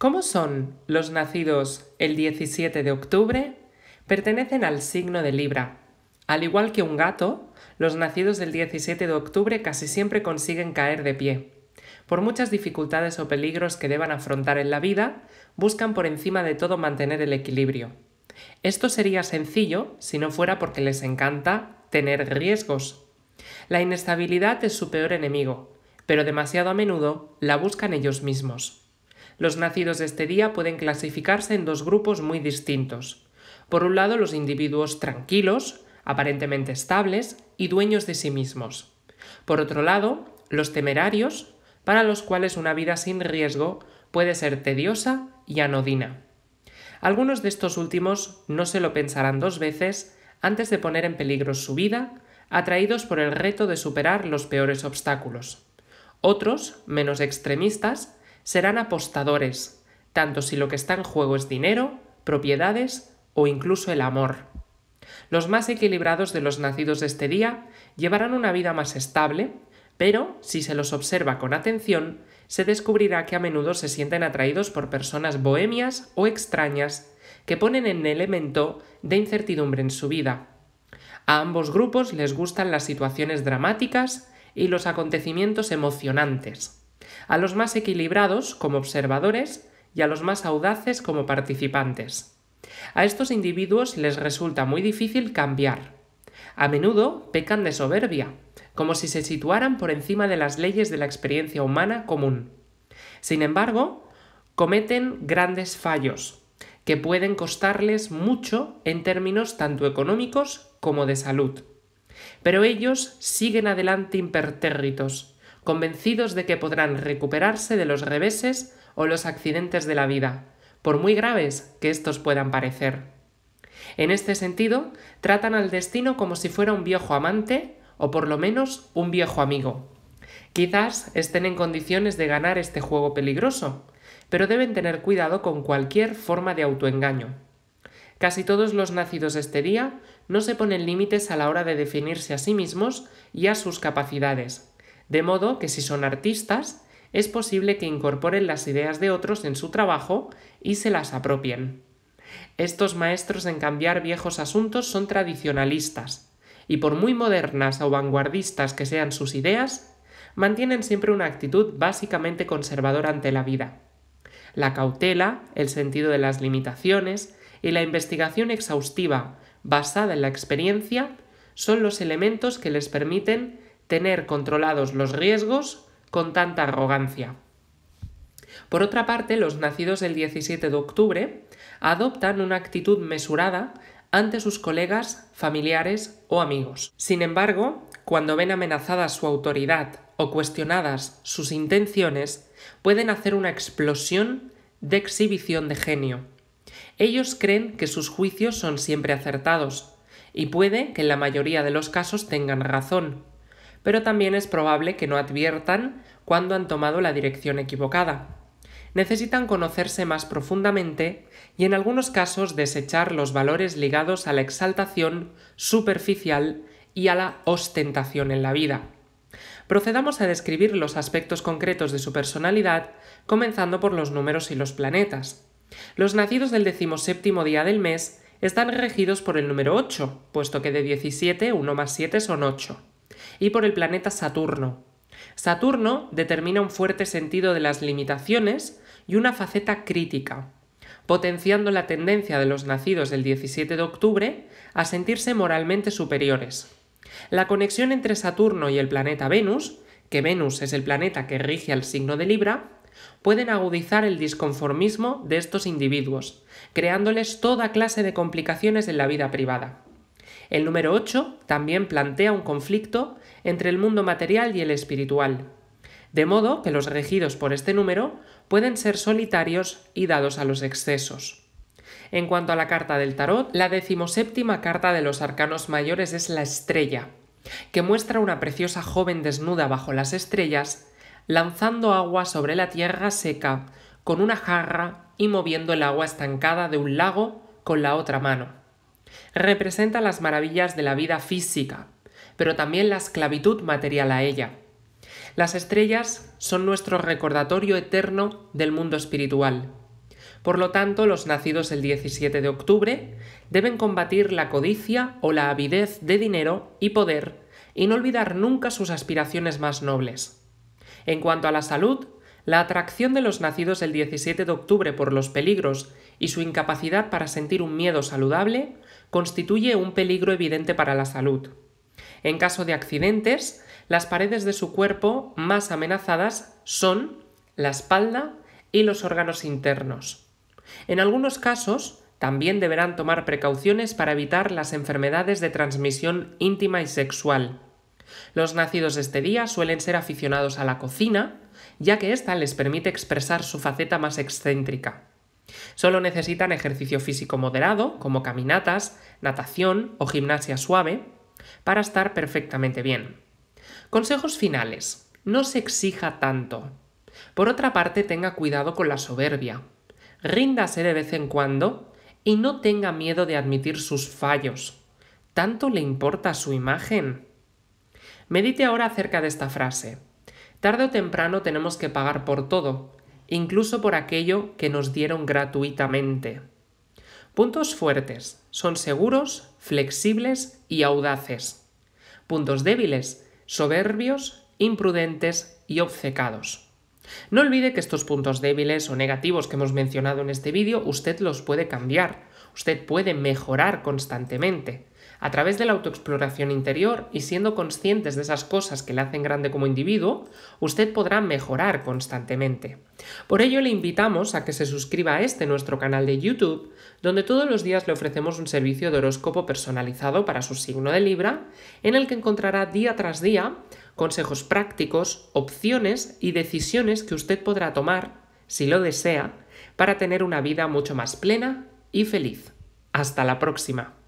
¿Cómo son los nacidos el 17 de octubre? Pertenecen al signo de Libra. Al igual que un gato, los nacidos del 17 de octubre casi siempre consiguen caer de pie. Por muchas dificultades o peligros que deban afrontar en la vida, buscan por encima de todo mantener el equilibrio. Esto sería sencillo si no fuera porque les encanta tener riesgos. La inestabilidad es su peor enemigo, pero demasiado a menudo la buscan ellos mismos. Los nacidos de este día pueden clasificarse en dos grupos muy distintos. Por un lado, los individuos tranquilos, aparentemente estables y dueños de sí mismos. Por otro lado, los temerarios, para los cuales una vida sin riesgo puede ser tediosa y anodina. Algunos de estos últimos no se lo pensarán dos veces antes de poner en peligro su vida, atraídos por el reto de superar los peores obstáculos. Otros, menos extremistas, serán apostadores, tanto si lo que está en juego es dinero, propiedades o incluso el amor. Los más equilibrados de los nacidos de este día llevarán una vida más estable, pero si se los observa con atención, se descubrirá que a menudo se sienten atraídos por personas bohemias o extrañas que ponen en elemento de incertidumbre en su vida. A ambos grupos les gustan las situaciones dramáticas y los acontecimientos emocionantes a los más equilibrados como observadores y a los más audaces como participantes. A estos individuos les resulta muy difícil cambiar. A menudo pecan de soberbia, como si se situaran por encima de las leyes de la experiencia humana común. Sin embargo, cometen grandes fallos, que pueden costarles mucho en términos tanto económicos como de salud. Pero ellos siguen adelante impertérritos, convencidos de que podrán recuperarse de los reveses o los accidentes de la vida, por muy graves que estos puedan parecer. En este sentido, tratan al destino como si fuera un viejo amante o por lo menos un viejo amigo. Quizás estén en condiciones de ganar este juego peligroso, pero deben tener cuidado con cualquier forma de autoengaño. Casi todos los nacidos este día no se ponen límites a la hora de definirse a sí mismos y a sus capacidades, de modo que si son artistas, es posible que incorporen las ideas de otros en su trabajo y se las apropien. Estos maestros en cambiar viejos asuntos son tradicionalistas, y por muy modernas o vanguardistas que sean sus ideas, mantienen siempre una actitud básicamente conservadora ante la vida. La cautela, el sentido de las limitaciones y la investigación exhaustiva basada en la experiencia son los elementos que les permiten tener controlados los riesgos con tanta arrogancia. Por otra parte, los nacidos el 17 de octubre adoptan una actitud mesurada ante sus colegas, familiares o amigos. Sin embargo, cuando ven amenazada su autoridad o cuestionadas sus intenciones, pueden hacer una explosión de exhibición de genio. Ellos creen que sus juicios son siempre acertados, y puede que en la mayoría de los casos tengan razón, pero también es probable que no adviertan cuando han tomado la dirección equivocada. Necesitan conocerse más profundamente y en algunos casos desechar los valores ligados a la exaltación superficial y a la ostentación en la vida. Procedamos a describir los aspectos concretos de su personalidad, comenzando por los números y los planetas. Los nacidos del decimoséptimo día del mes están regidos por el número 8, puesto que de 17 1 más 7 son 8 y por el planeta Saturno. Saturno determina un fuerte sentido de las limitaciones y una faceta crítica, potenciando la tendencia de los nacidos del 17 de octubre a sentirse moralmente superiores. La conexión entre Saturno y el planeta Venus, que Venus es el planeta que rige al signo de Libra, pueden agudizar el disconformismo de estos individuos, creándoles toda clase de complicaciones en la vida privada. El número 8 también plantea un conflicto entre el mundo material y el espiritual, de modo que los regidos por este número pueden ser solitarios y dados a los excesos. En cuanto a la carta del tarot, la decimoséptima carta de los arcanos mayores es la estrella, que muestra una preciosa joven desnuda bajo las estrellas, lanzando agua sobre la tierra seca con una jarra y moviendo el agua estancada de un lago con la otra mano. Representa las maravillas de la vida física, pero también la esclavitud material a ella. Las estrellas son nuestro recordatorio eterno del mundo espiritual. Por lo tanto, los nacidos el 17 de octubre deben combatir la codicia o la avidez de dinero y poder y no olvidar nunca sus aspiraciones más nobles. En cuanto a la salud, la atracción de los nacidos el 17 de octubre por los peligros y su incapacidad para sentir un miedo saludable constituye un peligro evidente para la salud. En caso de accidentes, las paredes de su cuerpo más amenazadas son la espalda y los órganos internos. En algunos casos, también deberán tomar precauciones para evitar las enfermedades de transmisión íntima y sexual. Los nacidos este día suelen ser aficionados a la cocina, ya que ésta les permite expresar su faceta más excéntrica. Solo necesitan ejercicio físico moderado, como caminatas, natación o gimnasia suave, para estar perfectamente bien. Consejos finales. No se exija tanto. Por otra parte, tenga cuidado con la soberbia. Ríndase de vez en cuando y no tenga miedo de admitir sus fallos. ¿Tanto le importa su imagen? Medite ahora acerca de esta frase. Tarde o temprano tenemos que pagar por todo, incluso por aquello que nos dieron gratuitamente. Puntos fuertes. Son seguros, flexibles y audaces. Puntos débiles. Soberbios, imprudentes y obcecados. No olvide que estos puntos débiles o negativos que hemos mencionado en este vídeo usted los puede cambiar, usted puede mejorar constantemente a través de la autoexploración interior y siendo conscientes de esas cosas que le hacen grande como individuo, usted podrá mejorar constantemente. Por ello le invitamos a que se suscriba a este nuestro canal de YouTube, donde todos los días le ofrecemos un servicio de horóscopo personalizado para su signo de Libra, en el que encontrará día tras día consejos prácticos, opciones y decisiones que usted podrá tomar, si lo desea, para tener una vida mucho más plena y feliz. Hasta la próxima.